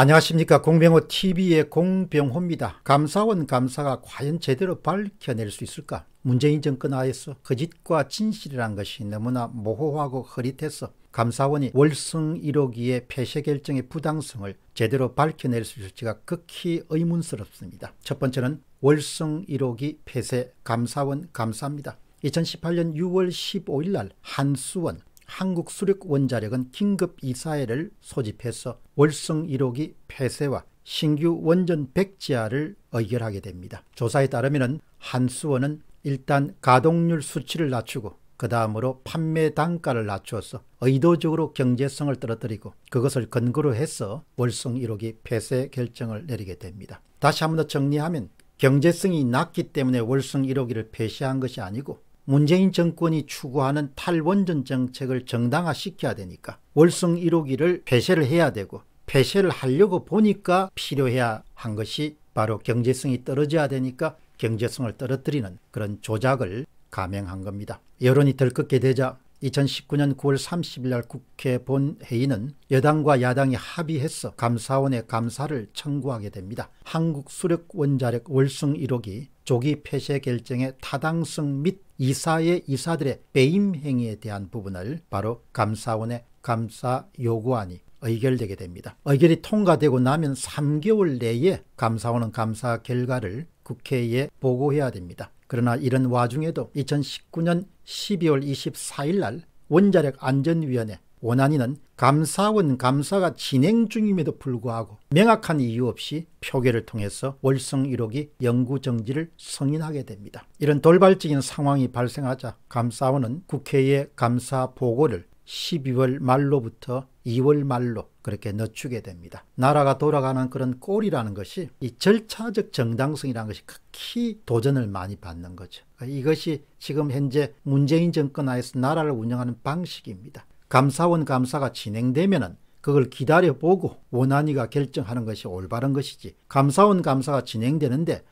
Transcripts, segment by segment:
안녕하십니까 공병호 TV의 공병호입니다. 감사원 감사가 과연 제대로 밝혀낼 수 있을까? 문재인 정권 하에서 거짓과 진실이란 것이 너무나 모호하고 흐릿해서 감사원이 월성 1호기의 폐쇄 결정의 부당성을 제대로 밝혀낼 수 있을지가 극히 의문스럽습니다. 첫 번째는 월성 1호기 폐쇄 감사원 감사입니다. 2018년 6월 15일 날 한수원 한국 수륙 원자력은 긴급 이사회를 소집해서 월성 1호기 폐쇄와 신규 원전 백지화를 의결하게 됩니다. 조사에 따르면 한수원은 일단 가동률 수치를 낮추고 그 다음으로 판매 단가를 낮추어서 의도적으로 경제성을 떨어뜨리고 그것을 근거로 해서 월성 1호기 폐쇄 결정을 내리게 됩니다. 다시 한번더 정리하면 경제성이 낮기 때문에 월성 1호기를 폐쇄한 것이 아니고 문재인 정권이 추구하는 탈원전 정책을 정당화시켜야 되니까 월성 1호기를 폐쇄를 해야 되고 폐쇄를 하려고 보니까 필요해야 한 것이 바로 경제성이 떨어져야 되니까 경제성을 떨어뜨리는 그런 조작을 감행한 겁니다. 여론이 들끓게 되자 2019년 9월 30일 날 국회 본회의는 여당과 야당이 합의해서 감사원의 감사를 청구하게 됩니다. 한국수력원자력 월성 1호기 조기 폐쇄 결정의 타당성 및 이사의 이사들의 배임 행위에 대한 부분을 바로 감사원의 감사 요구안이 의결되게 됩니다. 의결이 통과되고 나면 3개월 내에 감사원은 감사 결과를 국회에 보고해야 됩니다. 그러나 이런 와중에도 2019년 12월 24일 날 원자력 안전위원회 원안이는 감사원 감사가 진행 중임에도 불구하고 명확한 이유 없이 표결을 통해서 월성 1호기 영구 정지를 승인하게 됩니다. 이런 돌발적인 상황이 발생하자 감사원은 국회에 감사 보고를 12월 말로부터 2월 말로 그렇게 늦추게 됩니다. 나라가 돌아가는 그런 꼴이라는 것이 이 절차적 정당성이라는 것이 극히 도전을 많이 받는 거죠. 그러니까 이것이 지금 현재 문재인 정권 하에서 나라를 운영하는 방식입니다. 감사원 감사가 진행되면 그걸 기다려보고 원안위가 결정하는 것이 올바른 것이지 감사원 감사가 진행되는데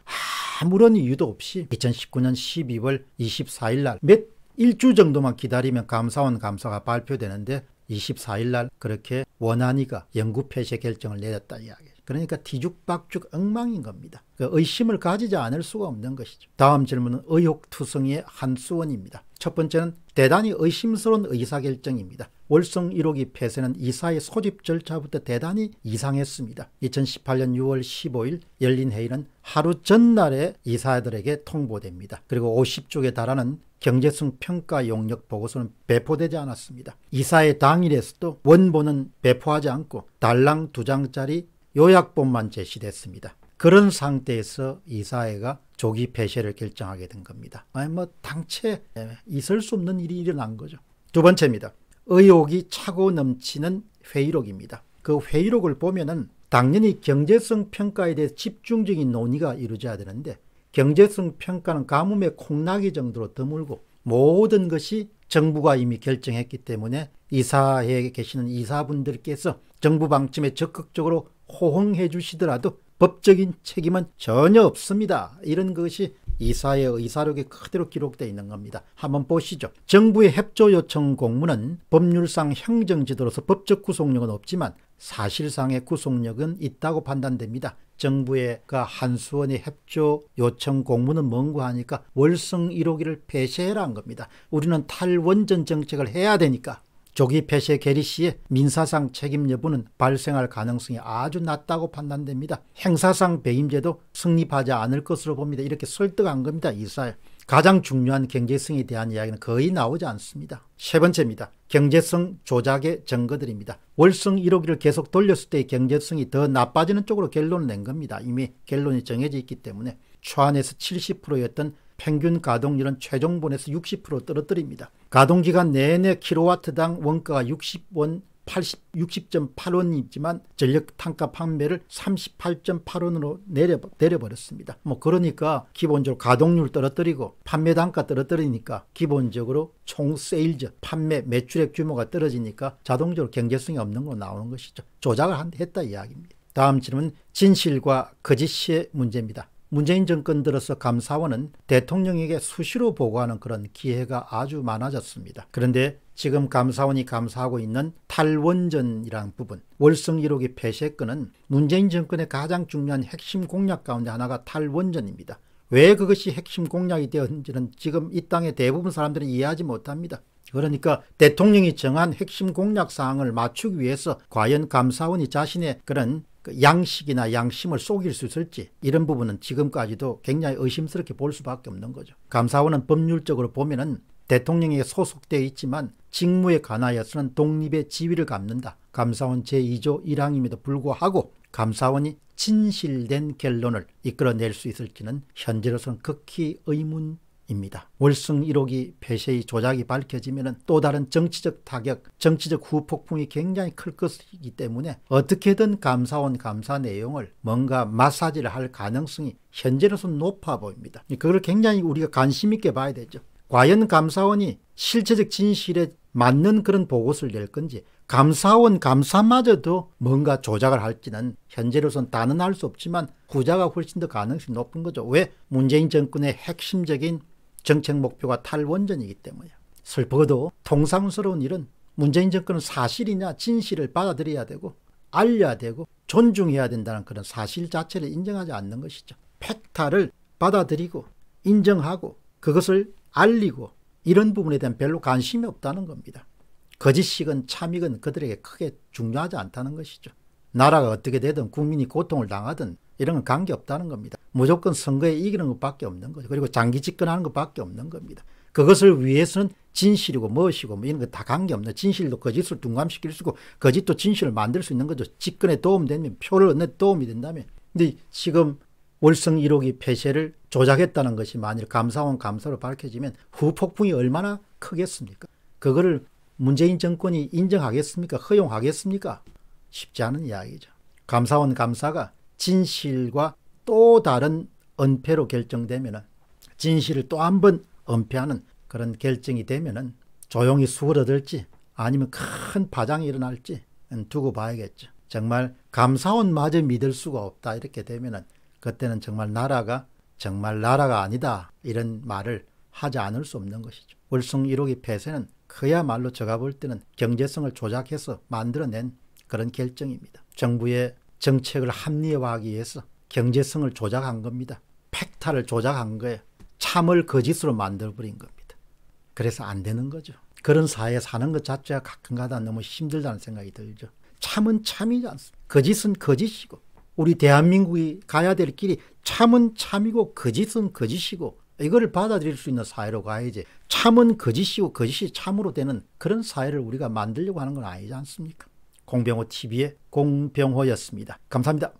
아무런 이유도 없이 2019년 12월 24일 날몇 일주 정도만 기다리면 감사원 감사가 발표되는데 24일 날 그렇게 원안위가 영구 폐쇄 결정을 내렸다 이야기 그러니까 뒤죽박죽 엉망인 겁니다. 그 의심을 가지지 않을 수가 없는 것이죠. 다음 질문은 의혹투성이의 한수원입니다. 첫 번째는 대단히 의심스러운 의사결정입니다. 월성 1호기 폐쇄는 이사의 소집 절차부터 대단히 이상했습니다. 2018년 6월 15일 열린 회의는 하루 전날에 이사들에게 통보됩니다. 그리고 50쪽에 달하는 경제성 평가 용역 보고서는 배포되지 않았습니다. 이사의 당일에서도 원본은 배포하지 않고 달랑 두 장짜리 요약본만 제시됐습니다. 그런 상태에서 이 사회가 조기 폐쇄를 결정하게 된 겁니다. 아니 뭐 당체 있을 수 없는 일이 일어난 거죠. 두 번째입니다. 의혹이 차고 넘치는 회의록입니다. 그 회의록을 보면은 당연히 경제성 평가에 대해 집중적인 논의가 이루어져야 되는데 경제성 평가는 가뭄의 콩나기 정도로 드물고 모든 것이 정부가 이미 결정했기 때문에 이사회에 계시는 이사분들께서 정부 방침에 적극적으로 호응해 주시더라도 법적인 책임은 전혀 없습니다. 이런 것이 이사의 의사록에 그대로 기록되어 있는 겁니다. 한번 보시죠. 정부의 협조 요청 공문은 법률상 행정지도로서 법적 구속력은 없지만 사실상의 구속력은 있다고 판단됩니다. 정부의 그 한수원의 협조 요청 공문은 뭔고 하니까 월성 1호기를 폐쇄해라 한 겁니다. 우리는 탈원전 정책을 해야 되니까 조기 폐쇄 개리 시에 민사상 책임 여부는 발생할 가능성이 아주 낮다고 판단됩니다. 행사상 배임제도 성립하지 않을 것으로 봅니다. 이렇게 설득한 겁니다. 이사에. 가장 중요한 경제성에 대한 이야기는 거의 나오지 않습니다. 세 번째입니다. 경제성 조작의 증거들입니다. 월성 1호기를 계속 돌렸을 때 경제성이 더 나빠지는 쪽으로 결론을 낸 겁니다. 이미 결론이 정해져 있기 때문에 초안에서 70%였던 평균 가동률은 최종본에서 60% 떨어뜨립니다. 가동기간 내내 킬로와트당 원가가 60원 80, 60.8원이지만 전력 탄가 판매를 38.8원으로 내려, 내려버렸습니다. 뭐 그러니까 기본적으로 가동률 떨어뜨리고 판매 단가 떨어뜨리니까 기본적으로 총 세일즈 판매 매출액 규모가 떨어지니까 자동적으로 경제성이 없는 걸로 나오는 것이죠. 조작을 한, 했다 이야기입니다. 다음 질문 진실과 거짓의 문제입니다. 문재인 정권 들어서 감사원은 대통령에게 수시로 보고하는 그런 기회가 아주 많아졌습니다. 그런데 지금 감사원이 감사하고 있는 탈원전이라는 부분, 월성 1호기 폐쇄권은 문재인 정권의 가장 중요한 핵심 공약 가운데 하나가 탈원전입니다. 왜 그것이 핵심 공약이 되었는지는 지금 이 땅의 대부분 사람들은 이해하지 못합니다. 그러니까 대통령이 정한 핵심 공약 사항을 맞추기 위해서 과연 감사원이 자신의 그런 그 양식이나 양심을 속일 수 있을지 이런 부분은 지금까지도 굉장히 의심스럽게 볼 수밖에 없는 거죠. 감사원은 법률적으로 보면은 대통령에 소속되어 있지만 직무에 관하여서는 독립의 지위를 갖는다. 감사원 제2조 1항임에도 불구하고 감사원이 진실된 결론을 이끌어낼 수 있을지는 현재로서는 극히 의문 입니다. 월승 1호기 폐쇄의 조작이 밝혀지면 또 다른 정치적 타격, 정치적 후폭풍이 굉장히 클 것이기 때문에 어떻게든 감사원 감사 내용을 뭔가 마사지를 할 가능성이 현재로서 높아 보입니다. 그걸 굉장히 우리가 관심 있게 봐야 되죠. 과연 감사원이 실체적 진실에 맞는 그런 보고서를 낼 건지 감사원 감사마저도 뭔가 조작을 할지는 현재로선 단언할 수 없지만 구자가 훨씬 더 가능성이 높은 거죠. 왜? 문재인 정권의 핵심적인 정책 목표가 탈원전이기 때문에 슬퍼도 통상스러운 일은 문재인 정권은 사실이냐 진실을 받아들여야 되고 알려야 되고 존중해야 된다는 그런 사실 자체를 인정하지 않는 것이죠. 팩타를 받아들이고 인정하고 그것을 알리고 이런 부분에 대한 별로 관심이 없다는 겁니다. 거짓식은참익은 그들에게 크게 중요하지 않다는 것이죠. 나라가 어떻게 되든 국민이 고통을 당하든 이런 건 관계없다는 겁니다. 무조건 선거에 이기는 것밖에 없는 거죠. 그리고 장기 집권하는 것밖에 없는 겁니다. 그것을 위해서는 진실이고 무엇이고 뭐 이런 거 다 관계없는 진실도 거짓을 둔감시킬 수 있고 거짓도 진실을 만들 수 있는 거죠. 집권에 도움되면 표를 얻는 도움이 된다면. 근데 지금 월성 1호기 폐쇄를 조작했다는 것이 만일 감사원 감사로 밝혀지면 후폭풍이 얼마나 크겠습니까? 그거를 문재인 정권이 인정하겠습니까? 허용하겠습니까? 쉽지 않은 이야기죠. 감사원 감사가 진실과 또 다른 은폐로 결정되면 진실을 또 한 번 은폐하는 그런 결정이 되면 조용히 수그러들지 아니면 큰 파장이 일어날지 음, 두고 봐야겠죠. 정말 감사원마저 믿을 수가 없다 이렇게 되면 그때는 정말 나라가 정말 나라가 아니다 이런 말을 하지 않을 수 없는 것이죠. 월성1호기 폐쇄는 그야말로 제가 볼 때는 경제성을 조작해서 만들어낸 그런 결정입니다. 정부의 정책을 합리화하기 위해서 경제성을 조작한 겁니다. 팩타를 조작한 거예요. 참을 거짓으로 만들어버린 겁니다. 그래서 안 되는 거죠. 그런 사회에 사는 것 자체가 가끔가다 너무 힘들다는 생각이 들죠. 참은 참이지 않습니까? 거짓은 거짓이고 우리 대한민국이 가야 될 길이 참은 참이고 거짓은 거짓이고 이거를 받아들일 수 있는 사회로 가야지 참은 거짓이고 거짓이 참으로 되는 그런 사회를 우리가 만들려고 하는 건 아니지 않습니까? 공병호 TV의 공병호였습니다. 감사합니다.